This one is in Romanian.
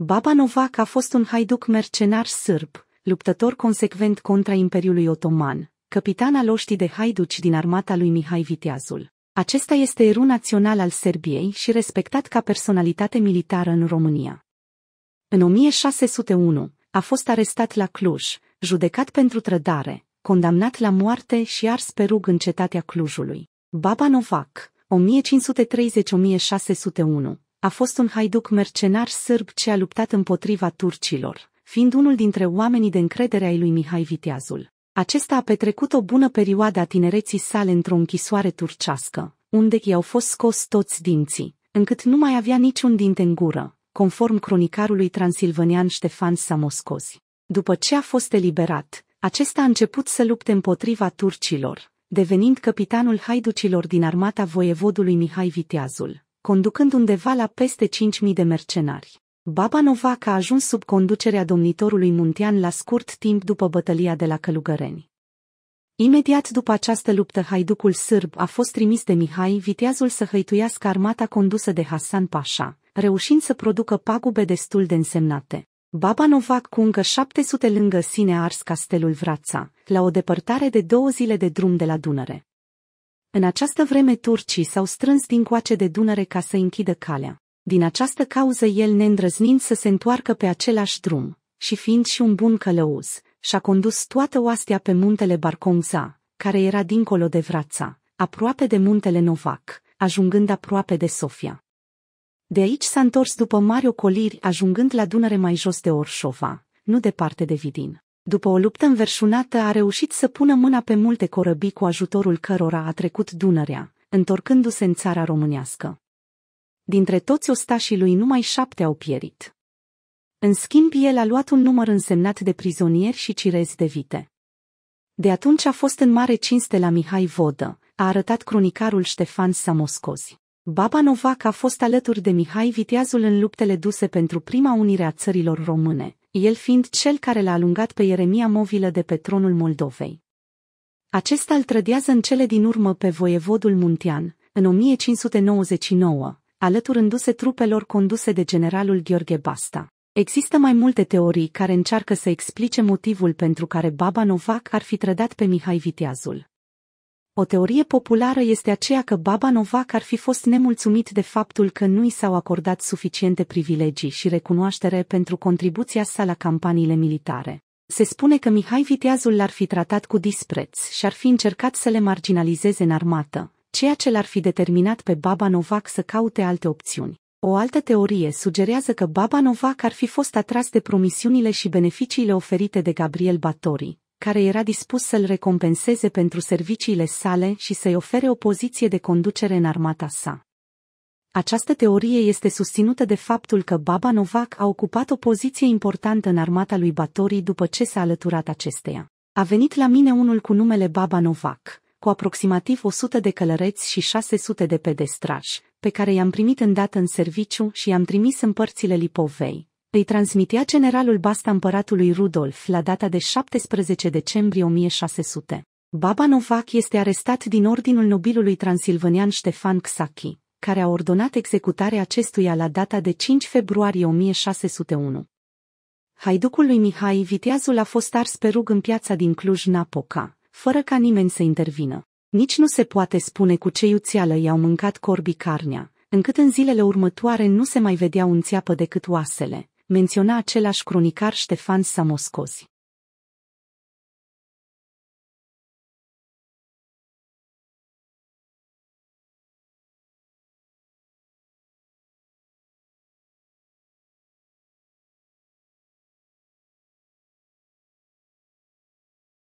Baba Novak a fost un haiduc mercenar sârb, luptător consecvent contra Imperiului Otoman, capitan al oștii de haiduci din armata lui Mihai Viteazul. Acesta este erou național al Serbiei și respectat ca personalitate militară în România. În 1601 a fost arestat la Cluj, judecat pentru trădare, condamnat la moarte și ars pe rug în cetatea Clujului. Baba Novak, 1530-1601, a fost un haiduc mercenar sârb ce a luptat împotriva turcilor, fiind unul dintre oamenii de încredere ai lui Mihai Viteazul. Acesta a petrecut o bună perioadă a tinereții sale într-o închisoare turcească, unde i-au fost scos toți dinții, încât nu mai avea niciun dinte în gură, conform cronicarului transilvanian Ștefan Samoscozi. După ce a fost eliberat, acesta a început să lupte împotriva turcilor, devenind capitanul haiducilor din armata voievodului Mihai Viteazul, conducând undeva la peste 5.000 de mercenari. Baba Novac a ajuns sub conducerea domnitorului Muntean la scurt timp după bătălia de la Călugăreni. Imediat după această luptă, haiducul sârb a fost trimis de Mihai Viteazul să hăituiască armata condusă de Hasan Pașa, reușind să producă pagube destul de însemnate. Baba Novac cu încă 700 lângă sine a ars castelul Vrața, la o depărtare de două zile de drum de la Dunăre. În această vreme turcii s-au strâns din coace de Dunăre ca să închidă calea. Din această cauză el neîndrăznind să se întoarcă pe același drum, și fiind și un bun călăuz, și-a condus toată oastea pe muntele Barconza, care era dincolo de Vrața, aproape de muntele Novac, ajungând aproape de Sofia. De aici s-a întors după mari ocoliri, ajungând la Dunăre mai jos de Orșova, nu departe de Vidin după o luptă înverșunată, a reușit să pună mâna pe multe corăbii cu ajutorul cărora a trecut Dunărea, întorcându-se în țara românească. Dintre toți ostașii lui numai șapte au pierit. În schimb, el a luat un număr însemnat de prizonieri și cirezi de vite. De atunci a fost în mare cinste la Mihai Vodă, a arătat cronicarul Ștefan Samoscozi. Baba Novac a fost alături de Mihai Viteazul în luptele duse pentru prima unire a țărilor române, el fiind cel care l-a alungat pe Ieremia Movilă de pe tronul Moldovei. Acesta îl trădează în cele din urmă pe voievodul Muntean, în 1599, alăturându-se trupelor conduse de generalul Gheorghe Basta. Există mai multe teorii care încearcă să explice motivul pentru care Baba Novac ar fi trădat pe Mihai Viteazul. O teorie populară este aceea că Baba Novak ar fi fost nemulțumit de faptul că nu i s-au acordat suficiente privilegii și recunoaștere pentru contribuția sa la campaniile militare. Se spune că Mihai Viteazul l-ar fi tratat cu dispreț și ar fi încercat să le marginalizeze în armată, ceea ce l-ar fi determinat pe Baba Novak să caute alte opțiuni. O altă teorie sugerează că Baba Novak ar fi fost atras de promisiunile și beneficiile oferite de Gabriel Batori, care era dispus să-l recompenseze pentru serviciile sale și să-i ofere o poziție de conducere în armata sa. Această teorie este susținută de faptul că Baba Novak a ocupat o poziție importantă în armata lui Batorii după ce s-a alăturat acesteia. A venit la mine unul cu numele Baba Novak, cu aproximativ 100 de călăreți și 600 de pedestrași, pe care i-am primit îndată în serviciu și i-am trimis în părțile Lipovei, îi transmitea generalul Basta împăratului Rudolf la data de 17 decembrie 1600. Baba Novak este arestat din ordinul nobilului transilvanian Ștefan Xachi, care a ordonat executarea acestuia la data de 5 februarie 1601. Haiducul lui Mihai Viteazul a fost ars pe rug în piața din Cluj-Napoca, fără ca nimeni să intervină. Nici nu se poate spune cu ce iuțeală i-au mâncat corbii carnea, încât în zilele următoare nu se mai vedea un țeapă decât oasele, menționa același cronicar Ștefan Samoscozi.